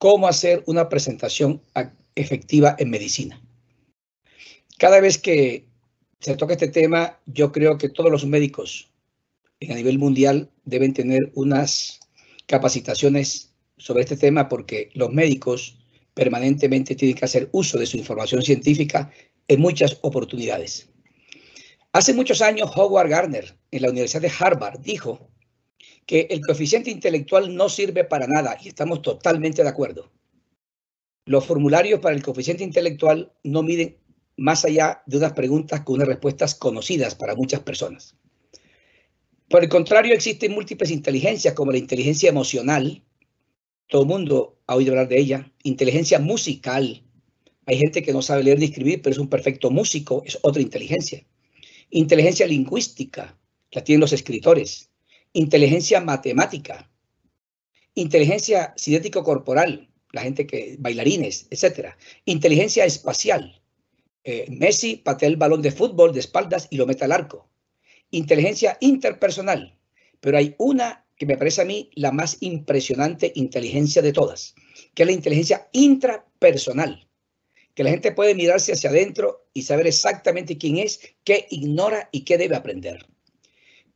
cómo hacer una presentación efectiva en medicina. Cada vez que se toca este tema, yo creo que todos los médicos eh, a nivel mundial deben tener unas capacitaciones sobre este tema porque los médicos permanentemente tienen que hacer uso de su información científica en muchas oportunidades. Hace muchos años, Howard Garner, en la Universidad de Harvard dijo que el coeficiente intelectual no sirve para nada y estamos totalmente de acuerdo. Los formularios para el coeficiente intelectual no miden más allá de unas preguntas con unas respuestas conocidas para muchas personas. Por el contrario, existen múltiples inteligencias como la inteligencia emocional, todo el mundo ha oído hablar de ella, inteligencia musical, hay gente que no sabe leer ni escribir, pero es un perfecto músico, es otra inteligencia. Inteligencia lingüística, la tienen los escritores inteligencia matemática, inteligencia cinético corporal, la gente que bailarines, etcétera, inteligencia espacial. Eh, Messi patea el balón de fútbol de espaldas y lo mete al arco. Inteligencia interpersonal, pero hay una que me parece a mí la más impresionante inteligencia de todas, que es la inteligencia intrapersonal, que la gente puede mirarse hacia adentro y saber exactamente quién es, qué ignora y qué debe aprender.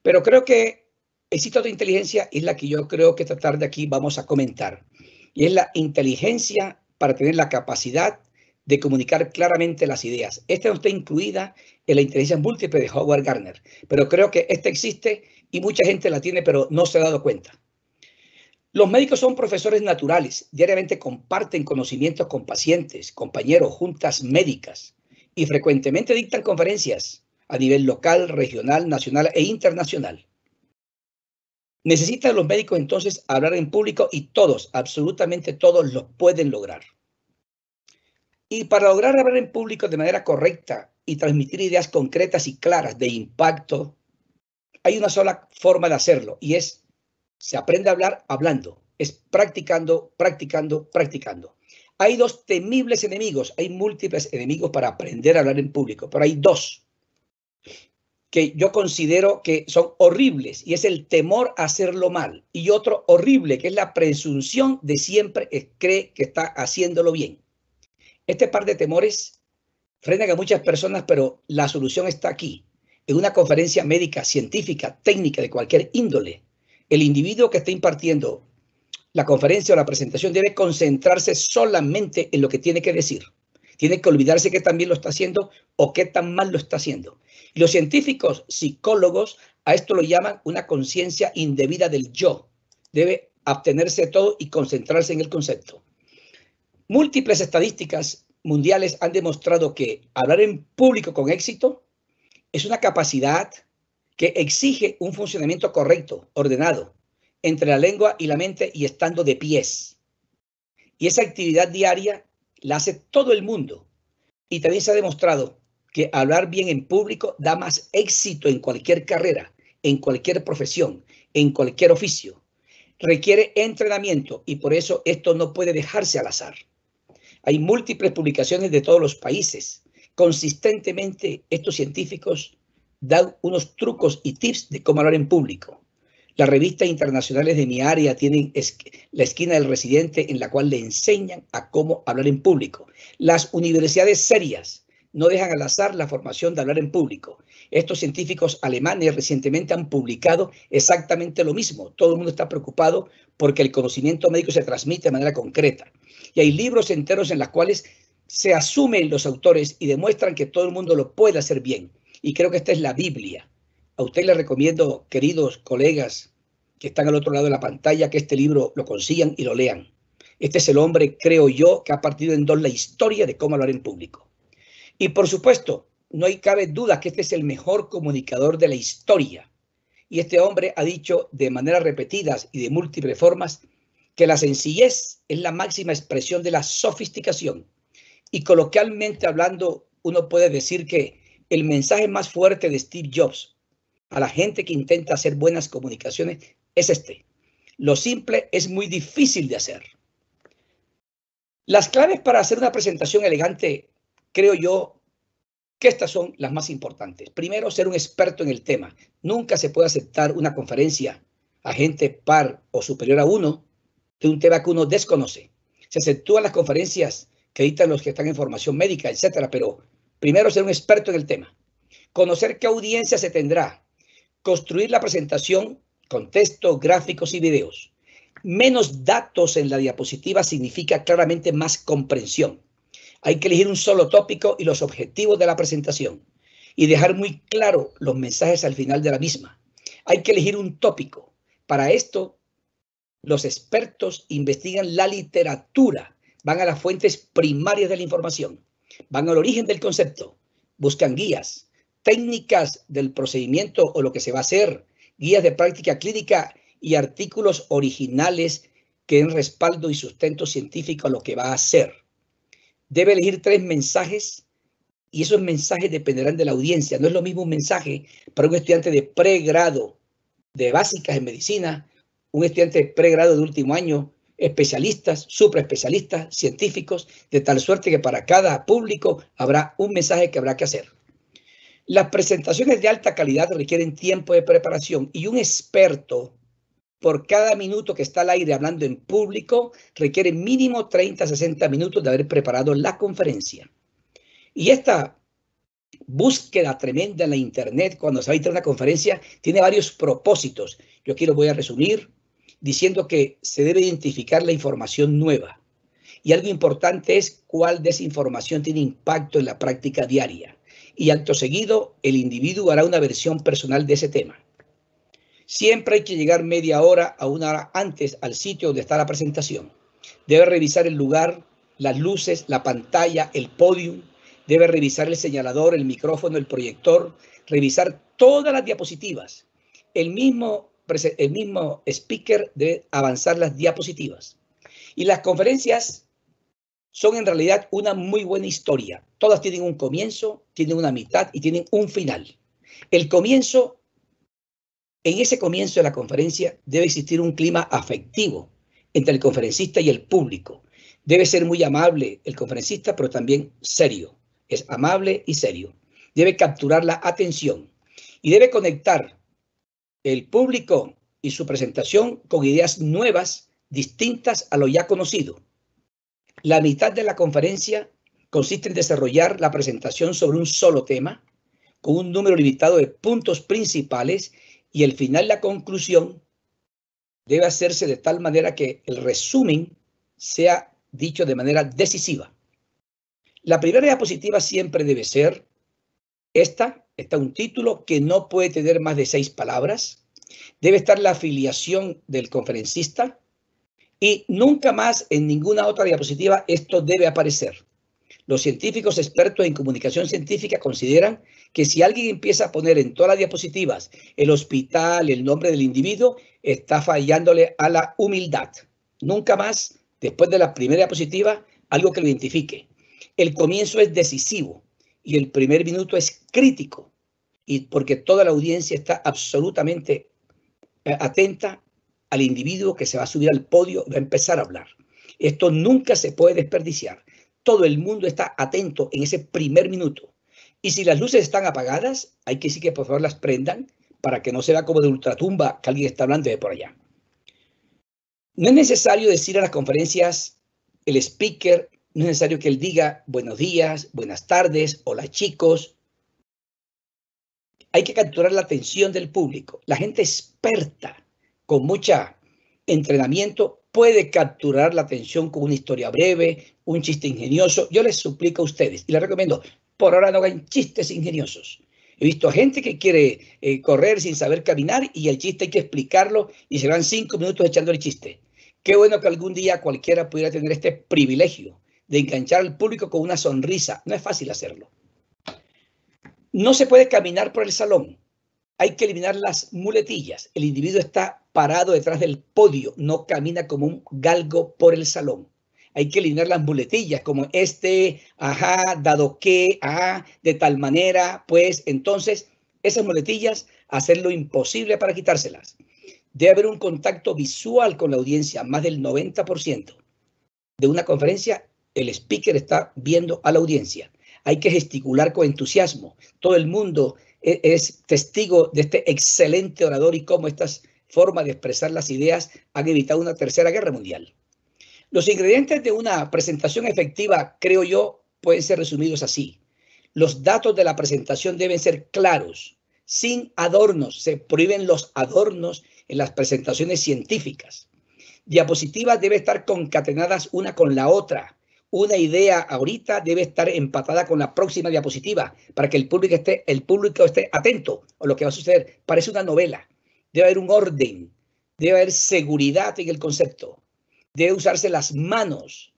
Pero creo que Existe de inteligencia, es la que yo creo que esta tarde aquí vamos a comentar. Y es la inteligencia para tener la capacidad de comunicar claramente las ideas. Esta no está incluida en la inteligencia múltiple de Howard Gardner, pero creo que esta existe y mucha gente la tiene, pero no se ha dado cuenta. Los médicos son profesores naturales, diariamente comparten conocimientos con pacientes, compañeros, juntas médicas y frecuentemente dictan conferencias a nivel local, regional, nacional e internacional. Necesitan los médicos entonces hablar en público y todos, absolutamente todos, los pueden lograr. Y para lograr hablar en público de manera correcta y transmitir ideas concretas y claras de impacto, hay una sola forma de hacerlo y es, se aprende a hablar hablando, es practicando, practicando, practicando. Hay dos temibles enemigos, hay múltiples enemigos para aprender a hablar en público, pero hay dos que yo considero que son horribles y es el temor a hacerlo mal y otro horrible que es la presunción de siempre cree que está haciéndolo bien. Este par de temores frenan a muchas personas, pero la solución está aquí, en una conferencia médica, científica, técnica de cualquier índole. El individuo que está impartiendo la conferencia o la presentación debe concentrarse solamente en lo que tiene que decir. Tiene que olvidarse que también lo está haciendo o qué tan mal lo está haciendo los científicos psicólogos a esto lo llaman una conciencia indebida del yo. Debe abstenerse todo y concentrarse en el concepto. Múltiples estadísticas mundiales han demostrado que hablar en público con éxito es una capacidad que exige un funcionamiento correcto, ordenado, entre la lengua y la mente y estando de pies. Y esa actividad diaria la hace todo el mundo. Y también se ha demostrado que hablar bien en público da más éxito en cualquier carrera, en cualquier profesión, en cualquier oficio. Requiere entrenamiento y por eso esto no puede dejarse al azar. Hay múltiples publicaciones de todos los países. Consistentemente estos científicos dan unos trucos y tips de cómo hablar en público. Las revistas internacionales de mi área tienen la esquina del residente en la cual le enseñan a cómo hablar en público. Las universidades serias no dejan al azar la formación de hablar en público. Estos científicos alemanes recientemente han publicado exactamente lo mismo. Todo el mundo está preocupado porque el conocimiento médico se transmite de manera concreta. Y hay libros enteros en los cuales se asumen los autores y demuestran que todo el mundo lo puede hacer bien. Y creo que esta es la Biblia. A usted le recomiendo, queridos colegas que están al otro lado de la pantalla, que este libro lo consigan y lo lean. Este es el hombre, creo yo, que ha partido en dos la historia de cómo hablar en público. Y por supuesto, no hay cabe duda que este es el mejor comunicador de la historia. Y este hombre ha dicho de maneras repetidas y de múltiples formas que la sencillez es la máxima expresión de la sofisticación. Y coloquialmente hablando, uno puede decir que el mensaje más fuerte de Steve Jobs a la gente que intenta hacer buenas comunicaciones es este. Lo simple es muy difícil de hacer. Las claves para hacer una presentación elegante creo yo que estas son las más importantes. Primero, ser un experto en el tema. Nunca se puede aceptar una conferencia a gente par o superior a uno de un tema que uno desconoce. Se aceptúan las conferencias que dictan los que están en formación médica, etcétera, pero primero ser un experto en el tema. Conocer qué audiencia se tendrá. Construir la presentación con texto, gráficos y videos. Menos datos en la diapositiva significa claramente más comprensión. Hay que elegir un solo tópico y los objetivos de la presentación y dejar muy claro los mensajes al final de la misma. Hay que elegir un tópico. Para esto, los expertos investigan la literatura, van a las fuentes primarias de la información, van al origen del concepto, buscan guías, técnicas del procedimiento o lo que se va a hacer, guías de práctica clínica y artículos originales que den respaldo y sustento científico a lo que va a hacer debe elegir tres mensajes y esos mensajes dependerán de la audiencia. No es lo mismo un mensaje para un estudiante de pregrado de básicas en medicina, un estudiante de pregrado de último año, especialistas, supraespecialistas, científicos, de tal suerte que para cada público habrá un mensaje que habrá que hacer. Las presentaciones de alta calidad requieren tiempo de preparación y un experto por cada minuto que está al aire hablando en público, requiere mínimo 30 a 60 minutos de haber preparado la conferencia. Y esta búsqueda tremenda en la internet cuando se va a una conferencia tiene varios propósitos. Yo quiero voy a resumir diciendo que se debe identificar la información nueva. Y algo importante es cuál de esa información tiene impacto en la práctica diaria. Y acto seguido, el individuo hará una versión personal de ese tema. Siempre hay que llegar media hora a una hora antes al sitio donde está la presentación. Debe revisar el lugar, las luces, la pantalla, el podio. Debe revisar el señalador, el micrófono, el proyector. Revisar todas las diapositivas. El mismo, el mismo speaker debe avanzar las diapositivas. Y las conferencias son en realidad una muy buena historia. Todas tienen un comienzo, tienen una mitad y tienen un final. El comienzo en ese comienzo de la conferencia debe existir un clima afectivo entre el conferencista y el público. Debe ser muy amable el conferencista, pero también serio. Es amable y serio. Debe capturar la atención y debe conectar el público y su presentación con ideas nuevas, distintas a lo ya conocido. La mitad de la conferencia consiste en desarrollar la presentación sobre un solo tema, con un número limitado de puntos principales y el final, la conclusión, debe hacerse de tal manera que el resumen sea dicho de manera decisiva. La primera diapositiva siempre debe ser esta, está un título que no puede tener más de seis palabras, debe estar la afiliación del conferencista y nunca más en ninguna otra diapositiva esto debe aparecer. Los científicos expertos en comunicación científica consideran que si alguien empieza a poner en todas las diapositivas el hospital, el nombre del individuo, está fallándole a la humildad. Nunca más, después de la primera diapositiva, algo que lo identifique. El comienzo es decisivo y el primer minuto es crítico, y porque toda la audiencia está absolutamente eh, atenta al individuo que se va a subir al podio va a empezar a hablar. Esto nunca se puede desperdiciar. Todo el mundo está atento en ese primer minuto. Y si las luces están apagadas, hay que sí que por favor las prendan para que no se vea como de ultratumba que alguien está hablando de por allá. No es necesario decir a las conferencias el speaker, no es necesario que él diga buenos días, buenas tardes, hola chicos. Hay que capturar la atención del público. La gente experta, con mucho entrenamiento, puede capturar la atención con una historia breve, un chiste ingenioso. Yo les suplico a ustedes y les recomiendo, por ahora no hagan chistes ingeniosos. He visto gente que quiere eh, correr sin saber caminar y el chiste hay que explicarlo y se van cinco minutos echando el chiste. Qué bueno que algún día cualquiera pudiera tener este privilegio de enganchar al público con una sonrisa. No es fácil hacerlo. No se puede caminar por el salón. Hay que eliminar las muletillas. El individuo está parado detrás del podio, no camina como un galgo por el salón hay que eliminar las muletillas como este, ajá, dado que, ajá, de tal manera, pues entonces esas muletillas, hacer lo imposible para quitárselas. Debe haber un contacto visual con la audiencia, más del 90% de una conferencia, el speaker está viendo a la audiencia. Hay que gesticular con entusiasmo. Todo el mundo e-, es testigo de este excelente orador y cómo estas formas de expresar las ideas han evitado una tercera guerra mundial. Los ingredientes de una presentación efectiva, creo yo, pueden ser resumidos así. Los datos de la presentación deben ser claros, sin adornos. Se prohíben los adornos en las presentaciones científicas. Diapositivas deben estar concatenadas una con la otra. Una idea ahorita debe estar empatada con la próxima diapositiva para que el público esté, el público esté atento a lo que va a suceder. Parece una novela. Debe haber un orden. Debe haber seguridad en el concepto debe usarse las manos,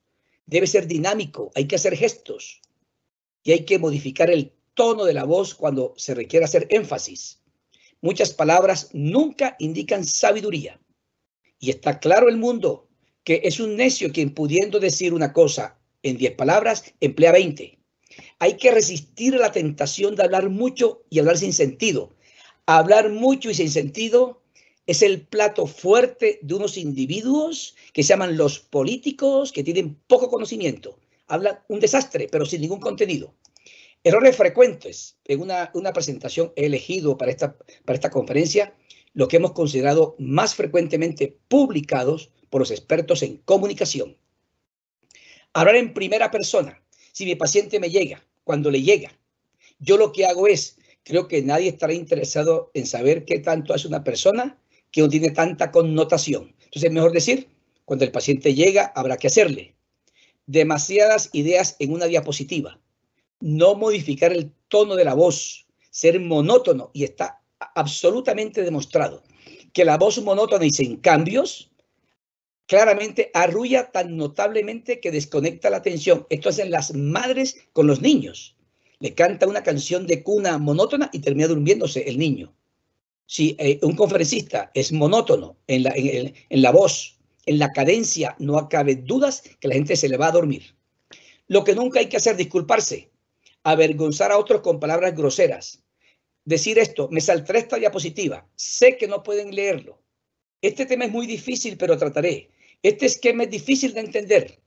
debe ser dinámico, hay que hacer gestos y hay que modificar el tono de la voz cuando se requiere hacer énfasis. Muchas palabras nunca indican sabiduría. Y está claro el mundo que es un necio quien pudiendo decir una cosa en 10 palabras, emplea 20. Hay que resistir la tentación de hablar mucho y hablar sin sentido. Hablar mucho y sin sentido es el plato fuerte de unos individuos que se llaman los políticos, que tienen poco conocimiento. Hablan un desastre, pero sin ningún contenido. Errores frecuentes. En una, presentación he elegido para esta, para esta conferencia lo que hemos considerado más frecuentemente publicados por los expertos en comunicación. Hablar en primera persona. Si mi paciente me llega, cuando le llega, yo lo que hago es, creo que nadie estará interesado en saber qué tanto hace una persona que no tiene tanta connotación. Entonces, mejor decir, cuando el paciente llega, habrá que hacerle. Demasiadas ideas en una diapositiva. No modificar el tono de la voz, ser monótono y está absolutamente demostrado que la voz monótona y sin cambios claramente arrulla tan notablemente que desconecta la atención. Esto hacen las madres con los niños. Le canta una canción de cuna monótona y termina durmiéndose el niño. Si eh, un conferencista es monótono en la, voz, en la cadencia, no cabe dudas que la gente se le va a dormir. Lo que nunca hay que hacer, disculparse, avergonzar a otros con palabras groseras. Decir esto, me salté esta diapositiva, sé que no pueden leerlo. Este tema es muy difícil, pero trataré. Este esquema es difícil de entender.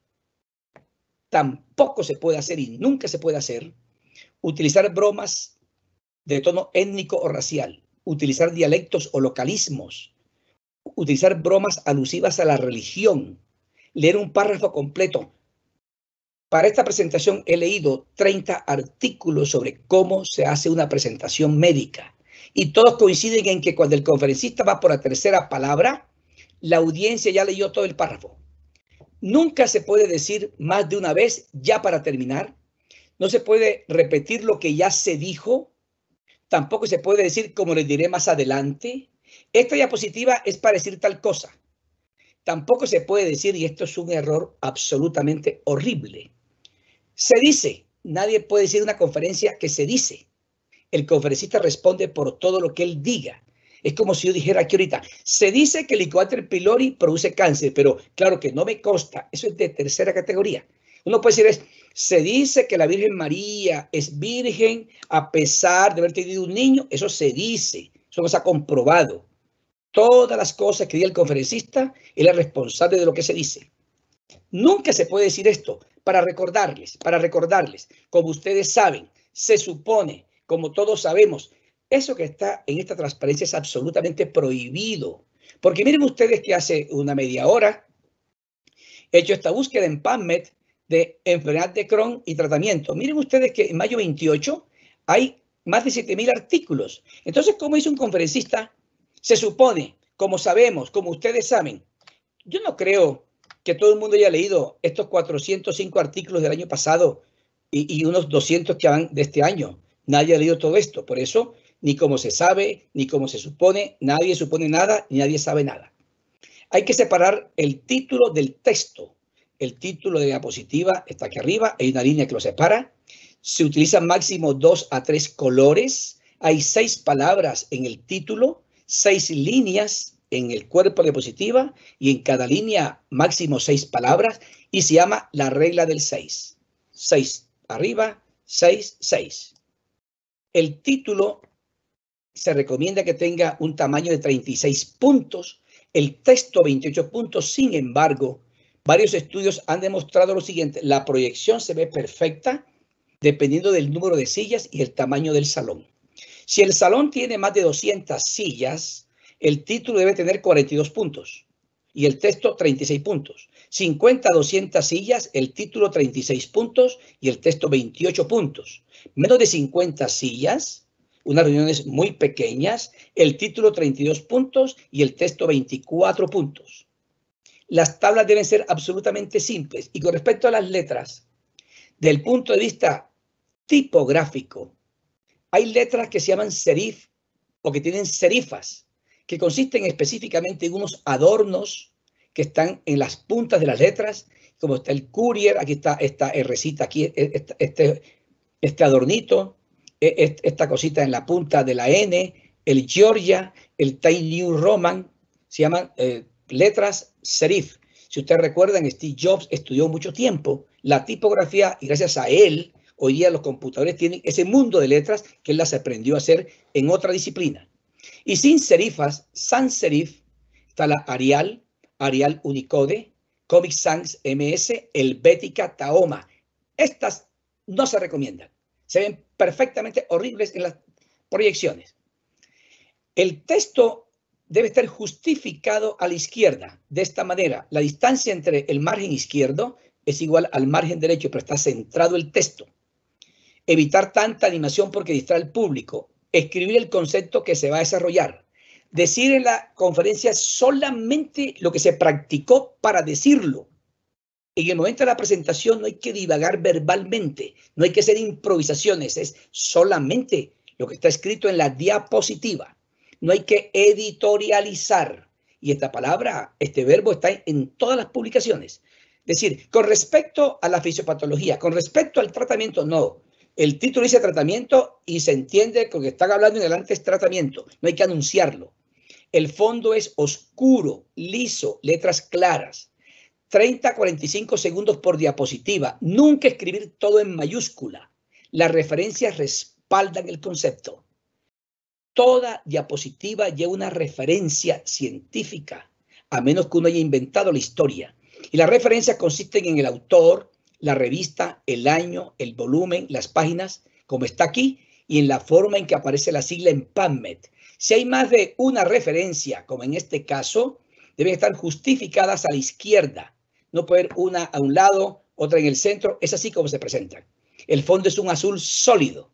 Tampoco se puede hacer y nunca se puede hacer utilizar bromas de tono étnico o racial utilizar dialectos o localismos, utilizar bromas alusivas a la religión, leer un párrafo completo. Para esta presentación he leído 30 artículos sobre cómo se hace una presentación médica y todos coinciden en que cuando el conferencista va por la tercera palabra, la audiencia ya leyó todo el párrafo. Nunca se puede decir más de una vez ya para terminar. No se puede repetir lo que ya se dijo tampoco se puede decir, como les diré más adelante, esta diapositiva es para decir tal cosa. Tampoco se puede decir, y esto es un error absolutamente horrible, se dice, nadie puede decir una conferencia que se dice. El conferencista responde por todo lo que él diga. Es como si yo dijera aquí ahorita, se dice que el Helicobacter pylori produce cáncer, pero claro que no me consta, eso es de tercera categoría. Uno puede decir se dice que la Virgen María es virgen a pesar de haber tenido un niño, eso se dice, eso se ha comprobado. Todas las cosas que dice el conferencista, él es responsable de lo que se dice. Nunca se puede decir esto para recordarles, para recordarles, como ustedes saben, se supone, como todos sabemos, eso que está en esta transparencia es absolutamente prohibido. Porque miren ustedes que hace una media hora he hecho esta búsqueda en PubMed de enfermedad de Crohn y tratamiento. Miren ustedes que en mayo 28 hay más de 7.000 artículos. Entonces, ¿cómo hizo un conferencista? Se supone, como sabemos, como ustedes saben, yo no creo que todo el mundo haya leído estos 405 artículos del año pasado y, unos 200 que van de este año. Nadie ha leído todo esto. Por eso, ni como se sabe, ni como se supone, nadie supone nada, ni nadie sabe nada. Hay que separar el título del texto. El título de la diapositiva está aquí arriba, hay una línea que lo separa. Se utilizan máximo dos a tres colores. Hay seis palabras en el título, seis líneas en el cuerpo de diapositiva y en cada línea máximo seis palabras y se llama la regla del seis. Seis arriba, seis, seis. El título se recomienda que tenga un tamaño de 36 puntos, el texto 28 puntos, sin embargo, Varios estudios han demostrado lo siguiente, la proyección se ve perfecta dependiendo del número de sillas y el tamaño del salón. Si el salón tiene más de 200 sillas, el título debe tener 42 puntos y el texto 36 puntos. 50 a 200 sillas, el título 36 puntos y el texto 28 puntos. Menos de 50 sillas, unas reuniones muy pequeñas, el título 32 puntos y el texto 24 puntos. Las tablas deben ser absolutamente simples. Y con respecto a las letras, del punto de vista tipográfico, hay letras que se llaman serif o que tienen serifas, que consisten específicamente en unos adornos que están en las puntas de las letras, como está el courier, aquí está esta recita aquí e, e, este, este, adornito, e, esta cosita en la punta de la N, el Georgia, el Times New Roman, se llaman eh, letras serif. Si ustedes recuerdan, Steve Jobs estudió mucho tiempo la tipografía y gracias a él, hoy día los computadores tienen ese mundo de letras que él las aprendió a hacer en otra disciplina. Y sin serifas, sans serif, está la Arial, Arial Unicode, Comic Sans MS, Helvetica Taoma. Estas no se recomiendan. Se ven perfectamente horribles en las proyecciones. El texto debe estar justificado a la izquierda. De esta manera, la distancia entre el margen izquierdo es igual al margen derecho, pero está centrado el texto. Evitar tanta animación porque distrae al público. Escribir el concepto que se va a desarrollar. Decir en la conferencia solamente lo que se practicó para decirlo. En el momento de la presentación no hay que divagar verbalmente, no hay que hacer improvisaciones, es solamente lo que está escrito en la diapositiva. No hay que editorializar. Y esta palabra, este verbo está en todas las publicaciones. Es decir, con respecto a la fisiopatología, con respecto al tratamiento, no. El título dice tratamiento y se entiende que están hablando en adelante es tratamiento. No hay que anunciarlo. El fondo es oscuro, liso, letras claras. 30, 45 segundos por diapositiva. Nunca escribir todo en mayúscula. Las referencias respaldan el concepto. Toda diapositiva lleva una referencia científica, a menos que uno haya inventado la historia. Y las referencias consisten en el autor, la revista, el año, el volumen, las páginas, como está aquí, y en la forma en que aparece la sigla en PubMed. Si hay más de una referencia, como en este caso, deben estar justificadas a la izquierda. No puede una a un lado, otra en el centro. Es así como se presentan. El fondo es un azul sólido,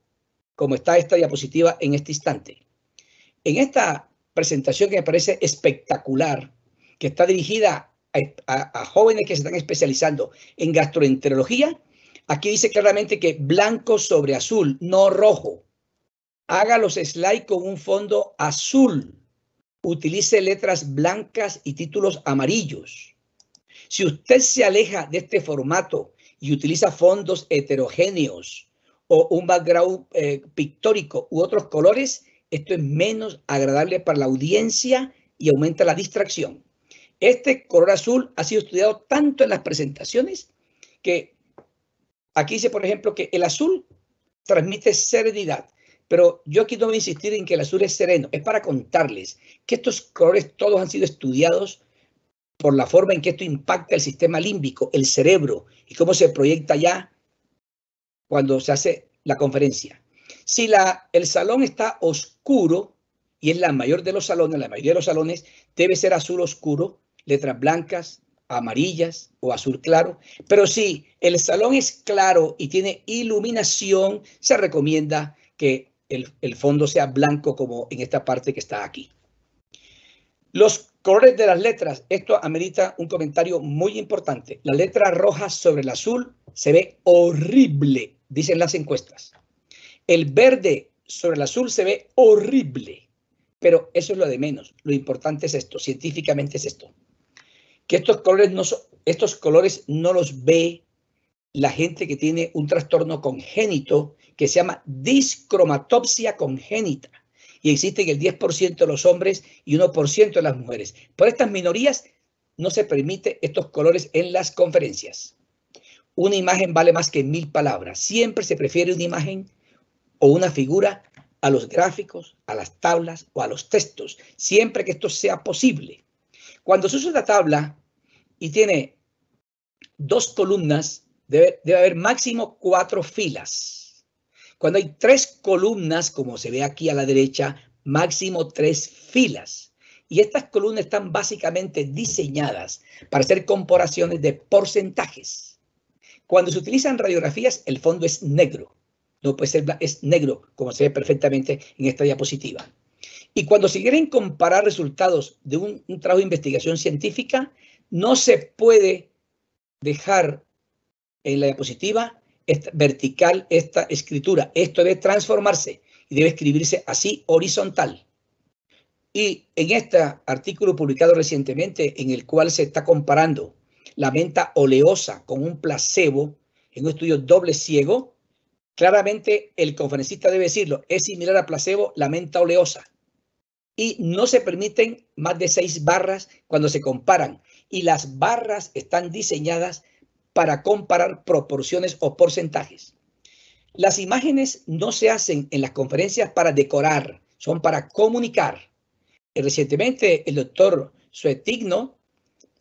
como está esta diapositiva en este instante. En esta presentación que me parece espectacular, que está dirigida a, jóvenes que se están especializando en gastroenterología, aquí dice claramente que blanco sobre azul, no rojo. Haga los slides con un fondo azul. Utilice letras blancas y títulos amarillos. Si usted se aleja de este formato y utiliza fondos heterogéneos o un background eh, pictórico u otros colores, esto es menos agradable para la audiencia y aumenta la distracción. Este color azul ha sido estudiado tanto en las presentaciones que aquí dice, por ejemplo, que el azul transmite serenidad, pero yo aquí no voy a insistir en que el azul es sereno, es para contarles que estos colores todos han sido estudiados por la forma en que esto impacta el sistema límbico, el cerebro, y cómo se proyecta ya cuando se hace la conferencia. Si la, el salón está oscuro, y es la mayor de los salones, la mayoría de los salones debe ser azul oscuro, letras blancas, amarillas o azul claro. Pero si el salón es claro y tiene iluminación, se recomienda que el, el fondo sea blanco como en esta parte que está aquí. Los colores de las letras. Esto amerita un comentario muy importante. La letra roja sobre el azul se ve horrible, dicen las encuestas. El verde sobre el azul se ve horrible, pero eso es lo de menos. Lo importante es esto, científicamente es esto. Que estos colores no, estos colores no los ve la gente que tiene un trastorno congénito que se llama discromatopsia congénita. Y existen el 10% de los hombres y 1% de las mujeres. Por estas minorías no se permite estos colores en las conferencias. Una imagen vale más que mil palabras. Siempre se prefiere una imagen o una figura a los gráficos, a las tablas o a los textos, siempre que esto sea posible. Cuando se usa la tabla y tiene dos columnas, debe, debe haber máximo cuatro filas. Cuando hay tres columnas, como se ve aquí a la derecha, máximo tres filas. Y estas columnas están básicamente diseñadas para hacer comparaciones de porcentajes. Cuando se utilizan radiografías, el fondo es negro no puede ser es negro, como se ve perfectamente en esta diapositiva. Y cuando se quieren comparar resultados de un, trabajo de investigación científica, no se puede dejar en la diapositiva vertical esta escritura. Esto debe transformarse y debe escribirse así horizontal. Y en este artículo publicado recientemente, en el cual se está comparando la menta oleosa con un placebo en un estudio doble ciego, Claramente, el conferencista debe decirlo, es similar a placebo, la menta oleosa. Y no se permiten más de seis barras cuando se comparan. Y las barras están diseñadas para comparar proporciones o porcentajes. Las imágenes no se hacen en las conferencias para decorar, son para comunicar. Eh, recientemente, el doctor Suetigno,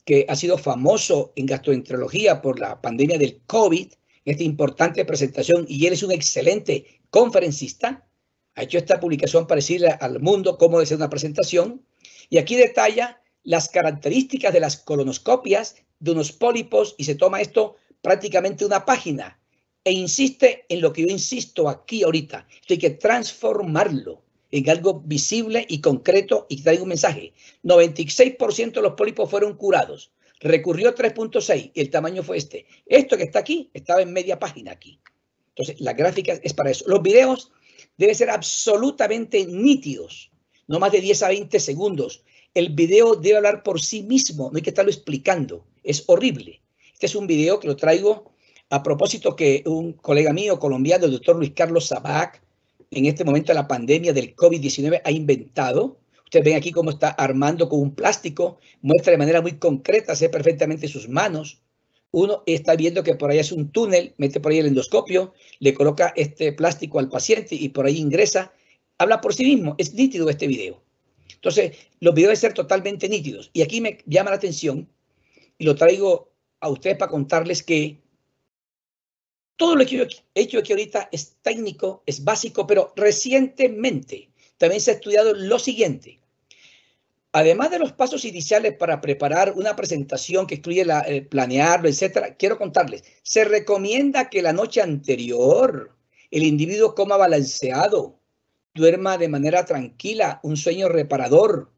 que ha sido famoso en gastroenterología por la pandemia del COVID, esta importante presentación y él es un excelente conferencista. Ha hecho esta publicación para decirle al mundo cómo debe una presentación. Y aquí detalla las características de las colonoscopias de unos pólipos y se toma esto prácticamente una página e insiste en lo que yo insisto aquí ahorita. Esto hay que transformarlo en algo visible y concreto y que un mensaje. 96% de los pólipos fueron curados recurrió 3.6 y el tamaño fue este. Esto que está aquí estaba en media página aquí. Entonces, la gráfica es para eso. Los videos deben ser absolutamente nítidos, no más de 10 a 20 segundos. El video debe hablar por sí mismo, no hay que estarlo explicando. Es horrible. Este es un video que lo traigo a propósito que un colega mío colombiano, el doctor Luis Carlos Sabac en este momento de la pandemia del COVID-19, ha inventado Ustedes ven aquí cómo está armando con un plástico, muestra de manera muy concreta, se perfectamente sus manos. Uno está viendo que por ahí es un túnel, mete por ahí el endoscopio, le coloca este plástico al paciente y por ahí ingresa. Habla por sí mismo, es nítido este video. Entonces, los videos deben ser totalmente nítidos. Y aquí me llama la atención y lo traigo a ustedes para contarles que todo lo que yo he hecho aquí ahorita es técnico, es básico, pero recientemente también se ha estudiado lo siguiente. Además de los pasos iniciales para preparar una presentación que incluye la, eh, planearlo, etcétera, quiero contarles. Se recomienda que la noche anterior el individuo coma balanceado, duerma de manera tranquila, un sueño reparador,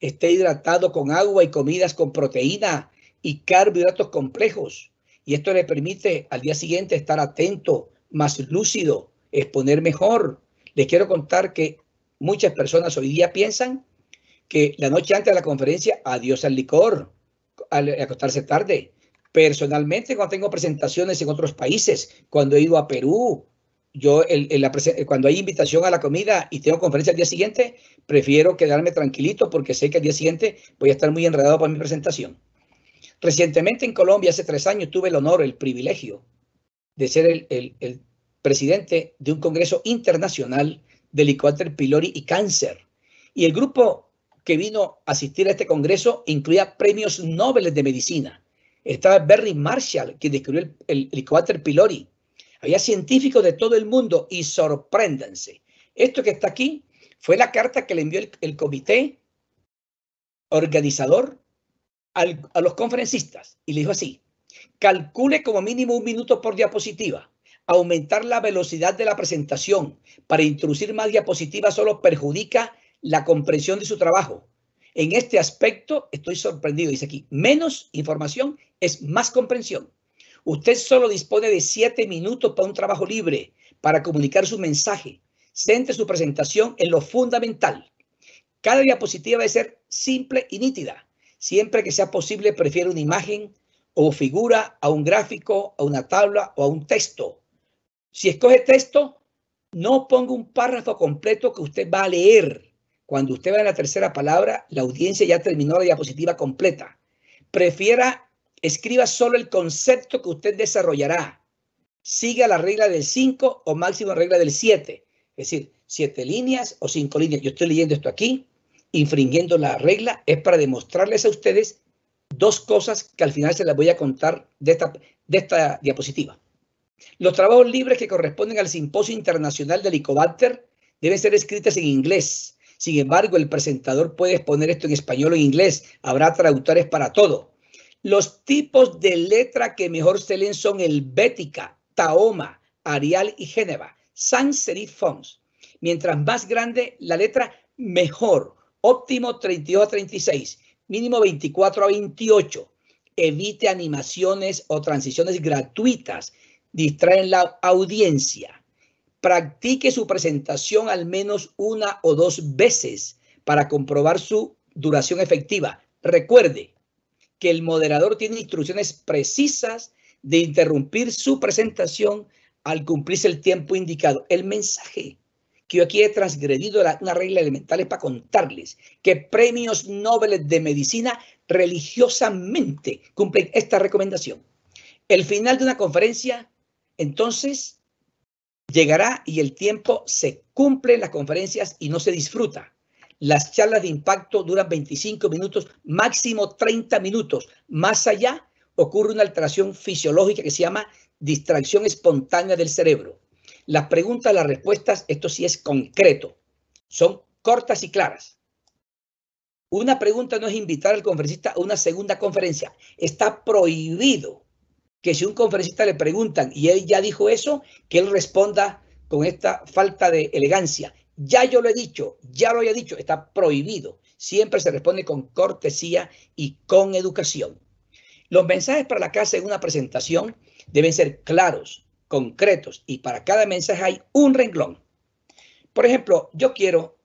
esté hidratado con agua y comidas con proteína y carbohidratos complejos. Y esto le permite al día siguiente estar atento, más lúcido, exponer mejor. Les quiero contar que muchas personas hoy día piensan que la noche antes de la conferencia, adiós al licor, al acostarse tarde. Personalmente, cuando tengo presentaciones en otros países, cuando he ido a Perú, yo cuando hay invitación a la comida y tengo conferencia al día siguiente, prefiero quedarme tranquilito porque sé que al día siguiente voy a estar muy enredado para mi presentación. Recientemente en Colombia, hace tres años, tuve el honor, el privilegio de ser el, el presidente de un congreso internacional de Helicobacter pylori y cáncer. Y el grupo que vino a asistir a este congreso incluía premios Nobel de medicina. Estaba Berry Marshall, quien descubrió el, el Helicobacter pylori. Había científicos de todo el mundo y sorpréndanse. Esto que está aquí fue la carta que le envió el, comité organizador a los conferencistas y le dijo así, calcule como mínimo un minuto por diapositiva Aumentar la velocidad de la presentación para introducir más diapositivas solo perjudica la comprensión de su trabajo. En este aspecto estoy sorprendido, dice aquí, menos información es más comprensión. Usted solo dispone de siete minutos para un trabajo libre, para comunicar su mensaje. Centre su presentación en lo fundamental. Cada diapositiva debe ser simple y nítida. Siempre que sea posible, prefiere una imagen o figura a un gráfico, a una tabla o a un texto. Si escoge texto, no ponga un párrafo completo que usted va a leer. Cuando usted va a la tercera palabra, la audiencia ya terminó la diapositiva completa. Prefiera, escriba solo el concepto que usted desarrollará. Siga la regla del 5 o máxima regla del 7. Es decir, siete líneas o cinco líneas. Yo estoy leyendo esto aquí, infringiendo la regla. Es para demostrarles a ustedes dos cosas que al final se las voy a contar de esta, de esta diapositiva. Los trabajos libres que corresponden al Simposio Internacional del Licobacter deben ser escritas en inglés. Sin embargo, el presentador puede exponer esto en español o en inglés. Habrá traductores para todo. Los tipos de letra que mejor se leen son el taoma, arial y Geneva, sans serif fonts. Mientras más grande la letra, mejor. Óptimo 32 a 36, mínimo 24 a 28. Evite animaciones o transiciones gratuitas distraen la audiencia. Practique su presentación al menos una o dos veces para comprobar su duración efectiva. Recuerde que el moderador tiene instrucciones precisas de interrumpir su presentación al cumplirse el tiempo indicado. El mensaje que yo aquí he transgredido una regla elemental es para contarles que premios nobles de medicina religiosamente cumplen esta recomendación. El final de una conferencia entonces llegará y el tiempo se cumple en las conferencias y no se disfruta. Las charlas de impacto duran 25 minutos, máximo 30 minutos. Más allá ocurre una alteración fisiológica que se llama distracción espontánea del cerebro. Las preguntas, las respuestas, esto sí es concreto. Son cortas y claras. Una pregunta no es invitar al conferencista a una segunda conferencia. Está prohibido que si un conferencista le preguntan y él ya dijo eso, que él responda con esta falta de elegancia. Ya yo lo he dicho, ya lo he dicho, está prohibido. Siempre se responde con cortesía y con educación. Los mensajes para la casa en una presentación deben ser claros, concretos y para cada mensaje hay un renglón. Por ejemplo, yo quiero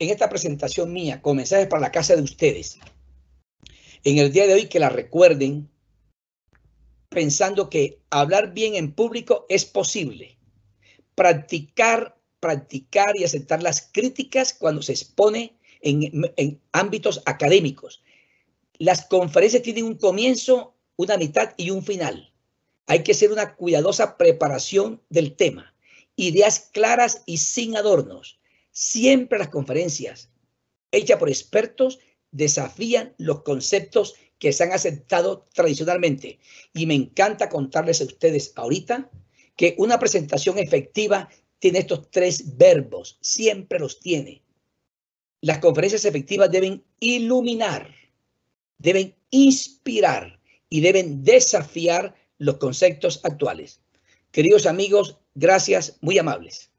en esta presentación mía con mensajes para la casa de ustedes, en el día de hoy que la recuerden, pensando que hablar bien en público es posible. Practicar, practicar y aceptar las críticas cuando se expone en, ámbitos académicos. Las conferencias tienen un comienzo, una mitad y un final. Hay que hacer una cuidadosa preparación del tema. Ideas claras y sin adornos. Siempre las conferencias hechas por expertos desafían los conceptos que se han aceptado tradicionalmente. Y me encanta contarles a ustedes ahorita que una presentación efectiva tiene estos tres verbos, siempre los tiene. Las conferencias efectivas deben iluminar, deben inspirar y deben desafiar los conceptos actuales. Queridos amigos, gracias, muy amables.